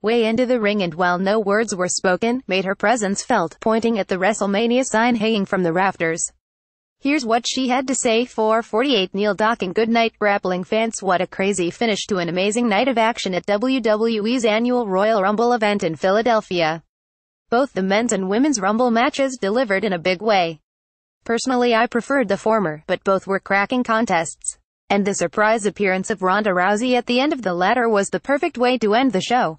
way into the ring and while no words were spoken, made her presence felt, pointing at the WrestleMania sign hanging from the rafters. Here's what she had to say for 48 Neil Docking: Good Goodnight Grappling fans What a crazy finish to an amazing night of action at WWE's annual Royal Rumble event in Philadelphia. Both the men's and women's Rumble matches delivered in a big way. Personally I preferred the former, but both were cracking contests. And the surprise appearance of Ronda Rousey at the end of the latter was the perfect way to end the show.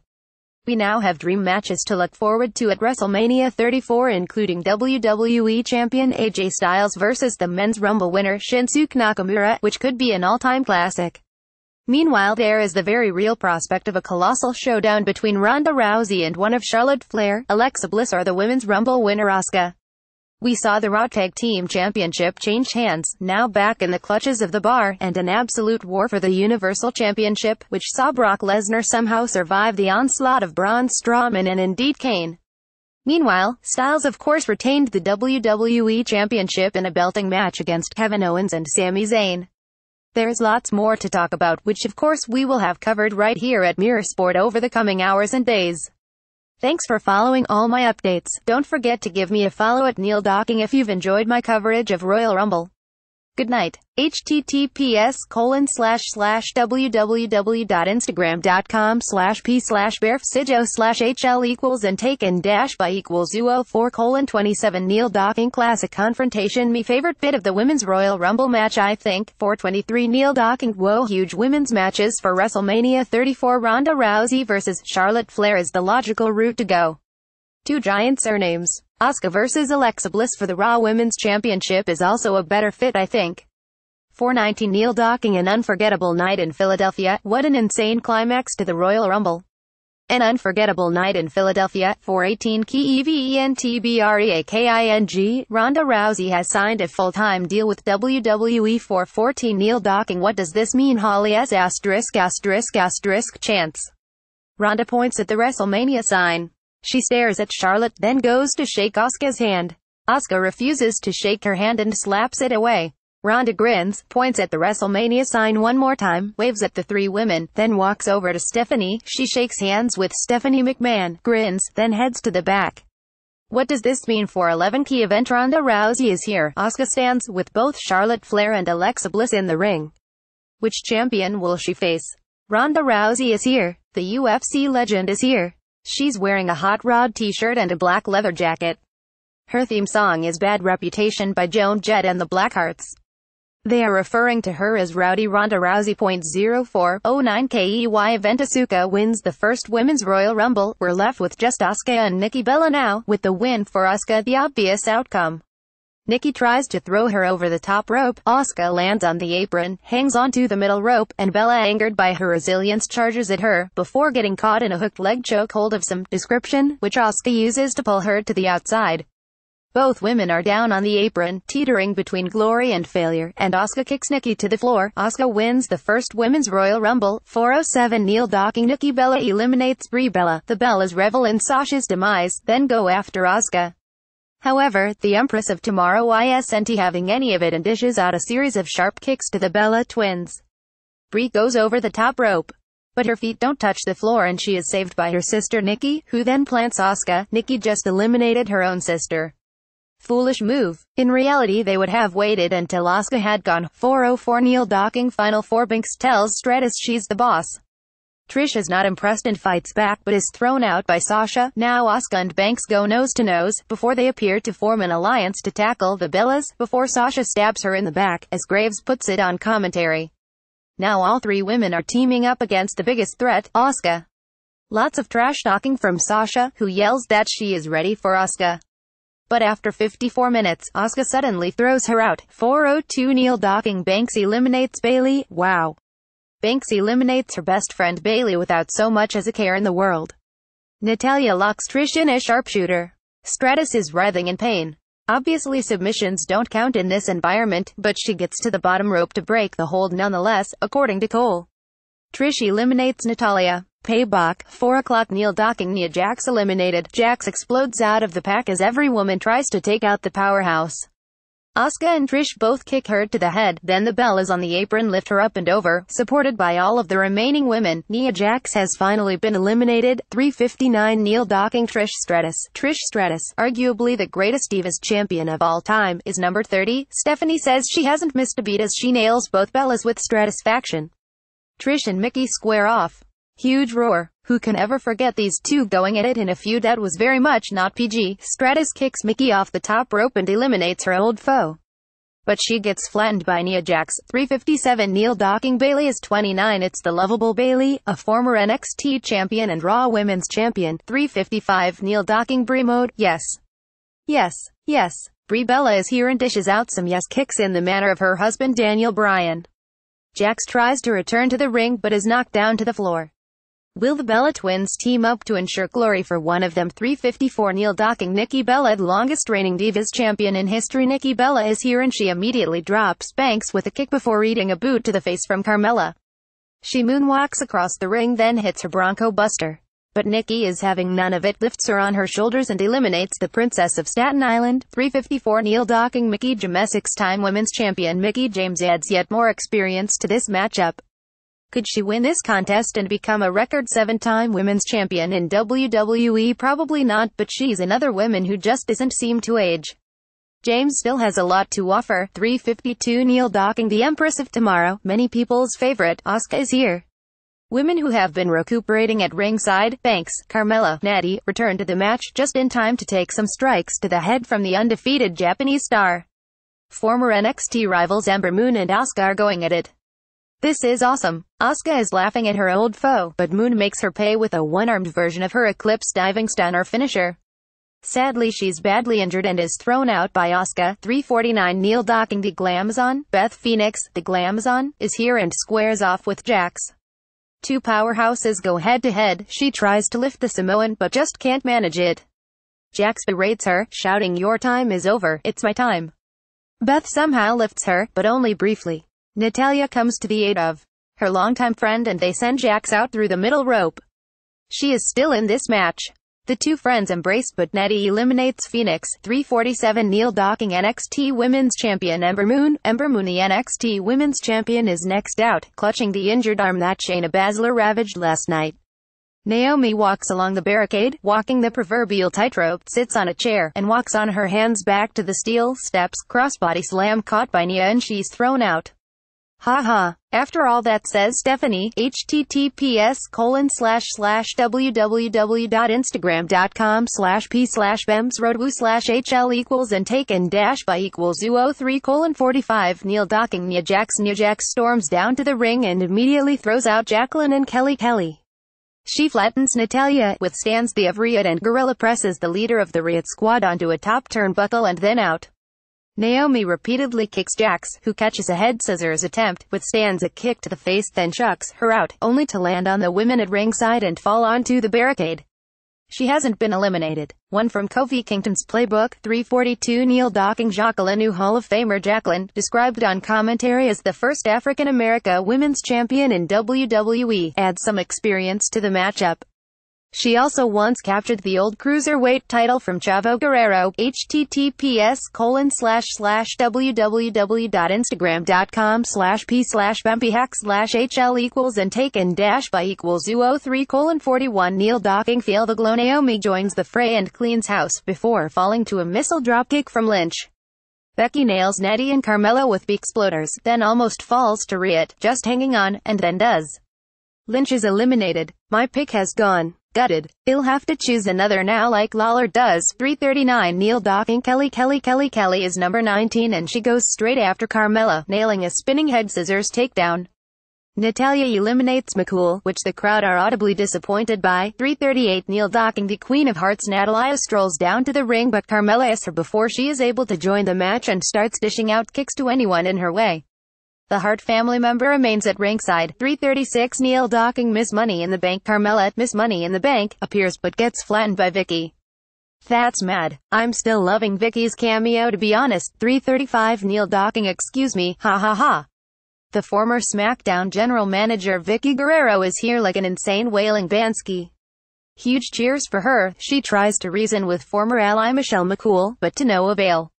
We now have dream matches to look forward to at WrestleMania 34 including WWE Champion AJ Styles versus the Men's Rumble winner Shinsuke Nakamura, which could be an all-time classic. Meanwhile there is the very real prospect of a colossal showdown between Ronda Rousey and one of Charlotte Flair, Alexa Bliss or the Women's Rumble winner Asuka. We saw the Raw Tag Team Championship change hands, now back in the clutches of the bar, and an absolute war for the Universal Championship, which saw Brock Lesnar somehow survive the onslaught of Braun Strowman and indeed Kane. Meanwhile, Styles of course retained the WWE Championship in a belting match against Kevin Owens and Sami Zayn. There's lots more to talk about, which of course we will have covered right here at Mirror Sport over the coming hours and days. Thanks for following all my updates. Don't forget to give me a follow at Neil Docking if you've enjoyed my coverage of Royal Rumble. Good night. https colon slash slash www.instagram.com slash p slash sigo slash hl equals and taken dash by equals uo 4 colon 27 Neil Doc in classic confrontation me favorite bit of the women's Royal Rumble match I think 423 Neil Doc and whoa huge women's matches for WrestleMania 34 Ronda Rousey versus Charlotte Flair is the logical route to go. Two giant surnames. Oscar versus Alexa Bliss for the Raw Women's Championship is also a better fit I think. 419 Neil docking an unforgettable night in Philadelphia, what an insane climax to the Royal Rumble. An unforgettable night in Philadelphia, 418 KEVENTBREAKING, Ronda Rousey has signed a full-time deal with WWE 414 Neil Docking What does this mean Holly S asterisk asterisk asterisk chance. Ronda points at the WrestleMania sign. She stares at Charlotte, then goes to shake Asuka's hand. Asuka refuses to shake her hand and slaps it away. Rhonda grins, points at the WrestleMania sign one more time, waves at the three women, then walks over to Stephanie. She shakes hands with Stephanie McMahon, grins, then heads to the back. What does this mean for 11 key event Ronda Rousey is here? Asuka stands with both Charlotte Flair and Alexa Bliss in the ring. Which champion will she face? Ronda Rousey is here. The UFC legend is here. She's wearing a Hot Rod t-shirt and a black leather jacket. Her theme song is Bad Reputation by Joan Jett and the Blackhearts. They are referring to her as Rowdy Ronda Rousey. 0409 KEY Ventasuka wins the first Women's Royal Rumble. We're left with just Asuka and Nikki Bella now, with the win for Asuka the obvious outcome. Nikki tries to throw her over the top rope, Asuka lands on the apron, hangs onto the middle rope, and Bella angered by her resilience charges at her, before getting caught in a hooked leg choke hold of some description, which Asuka uses to pull her to the outside. Both women are down on the apron, teetering between glory and failure, and Asuka kicks Nikki to the floor. Asuka wins the first Women's Royal Rumble, 407 Neil docking Nikki Bella eliminates Brie Bella. The Bellas revel in Sasha's demise, then go after Asuka. However, the Empress of Tomorrow isn't having any of it and dishes out a series of sharp kicks to the Bella twins. Brie goes over the top rope, but her feet don't touch the floor and she is saved by her sister Nikki, who then plants Asuka. Nikki just eliminated her own sister. Foolish move. In reality they would have waited until Asuka had gone. 404 Neil docking Final 4 Binks tells Stratus she's the boss. Trish is not impressed and fights back but is thrown out by Sasha. Now Asuka and Banks go nose-to-nose, before they appear to form an alliance to tackle the Bellas, before Sasha stabs her in the back, as Graves puts it on commentary. Now all three women are teaming up against the biggest threat, Asuka. Lots of trash talking from Sasha, who yells that she is ready for Asuka. But after 54 minutes, Asuka suddenly throws her out. 402 Neil docking Banks eliminates Bailey. Wow. Banks eliminates her best friend Bailey without so much as a care in the world. Natalia locks Trish in a sharpshooter. Stratus is writhing in pain. Obviously submissions don't count in this environment, but she gets to the bottom rope to break the hold nonetheless, according to Cole. Trish eliminates Natalia. Payback, 4 o'clock Neil docking Nia Jax eliminated. Jax explodes out of the pack as every woman tries to take out the powerhouse. Asuka and Trish both kick her to the head, then the bell is on the apron lift her up and over, supported by all of the remaining women. Nia Jax has finally been eliminated, 359 Neil docking Trish Stratus. Trish Stratus, arguably the greatest Divas champion of all time, is number 30. Stephanie says she hasn't missed a beat as she nails both Bellas with Stratus faction. Trish and Mickey square off. Huge roar. Who can ever forget these two going at it in a feud that was very much not PG? Stratus kicks Mickey off the top rope and eliminates her old foe. But she gets flattened by Nia Jax. 357 Neil Docking Bailey is 29. It's the lovable Bailey, a former NXT champion and Raw Women's champion. 355 Neil Docking Brie mode. Yes. Yes. Yes. Brie Bella is here and dishes out some yes kicks in the manner of her husband Daniel Bryan. Jax tries to return to the ring but is knocked down to the floor. Will the Bella twins team up to ensure glory for one of them? 354 Neil docking Nikki Bella the longest reigning Divas champion in history Nikki Bella is here and she immediately drops Banks with a kick before eating a boot to the face from Carmella. She moonwalks across the ring then hits her Bronco Buster. But Nikki is having none of it, lifts her on her shoulders and eliminates the Princess of Staten Island. 354 Neil docking Mickey James six-time women's champion Mickey James adds yet more experience to this matchup. Could she win this contest and become a record seven-time women's champion in WWE? Probably not, but she's another woman who just doesn't seem to age. James still has a lot to offer. 352 Neil Docking The Empress of Tomorrow, many people's favorite, Asuka is here. Women who have been recuperating at ringside, Banks, Carmella, Natty, return to the match just in time to take some strikes to the head from the undefeated Japanese star. Former NXT rivals Ember Moon and Asuka are going at it. This is awesome. Asuka is laughing at her old foe, but Moon makes her pay with a one-armed version of her Eclipse Diving Stunner finisher. Sadly she's badly injured and is thrown out by Asuka. 349 Neil docking the Glamazon, Beth Phoenix, the Glamazon, is here and squares off with Jax. Two powerhouses go head-to-head, -head. she tries to lift the Samoan but just can't manage it. Jax berates her, shouting your time is over, it's my time. Beth somehow lifts her, but only briefly. Natalia comes to the aid of her longtime friend and they send Jax out through the middle rope. She is still in this match. The two friends embrace but Nettie eliminates Phoenix, 347 Neil Docking NXT Women's Champion Ember Moon, Ember Moon the NXT Women's Champion is next out, clutching the injured arm that Shayna Baszler ravaged last night. Naomi walks along the barricade, walking the proverbial tightrope, sits on a chair, and walks on her hands back to the steel steps, crossbody slam caught by Nia and she's thrown out ha! After all that says Stephanie, https colon slash slash www.instagram.com slash p slash bems slash hl equals and taken dash by equals u03 colon 45 Neil docking Nia Jax Nia Jax storms down to the ring and immediately throws out Jacqueline and Kelly Kelly. She flattens Natalia, withstands the Avriad and Gorilla presses the leader of the Riot squad onto a top turnbuckle and then out. Naomi repeatedly kicks Jax, who catches a head scissors attempt, withstands a kick to the face then chucks her out, only to land on the women at ringside and fall onto the barricade. She hasn't been eliminated. One from Kofi Kingston's playbook, 342 Neil Docking Jacqueline, new Hall of Famer Jacqueline, described on commentary as the first African America women's champion in WWE, adds some experience to the matchup. She also once captured the old cruiserweight title from Chavo Guerrero, https colon slash slash www.instagram.com slash p slash bumpyhack slash hl equals and taken dash by equals u03 colon 41 Neil docking feel the glow Naomi joins the fray and cleans house before falling to a missile dropkick from Lynch. Becky nails Nettie and Carmelo with beak exploders, then almost falls to Riot, just hanging on, and then does. Lynch is eliminated. My pick has gone. Gutted. He'll have to choose another now like Lawler does. 339 Neil docking Kelly Kelly Kelly Kelly is number 19 and she goes straight after Carmella, nailing a spinning head scissors takedown. Natalia eliminates McCool, which the crowd are audibly disappointed by. 338 Neil docking the Queen of Hearts Natalia strolls down to the ring but Carmella is her before she is able to join the match and starts dishing out kicks to anyone in her way. The Hart family member remains at ringside. 336 Neil docking Miss Money in the Bank. Carmella, Miss Money in the Bank, appears but gets flattened by Vicky. That's mad. I'm still loving Vicky's cameo to be honest. 335 Neil docking excuse me, ha ha ha. The former SmackDown general manager Vicky Guerrero is here like an insane wailing Bansky. Huge cheers for her, she tries to reason with former ally Michelle McCool, but to no avail.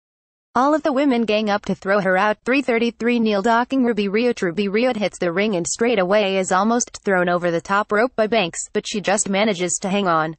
All of the women gang up to throw her out. 333 Neil docking Ruby Riot. Ruby Riot hits the ring and straight away is almost thrown over the top rope by Banks, but she just manages to hang on.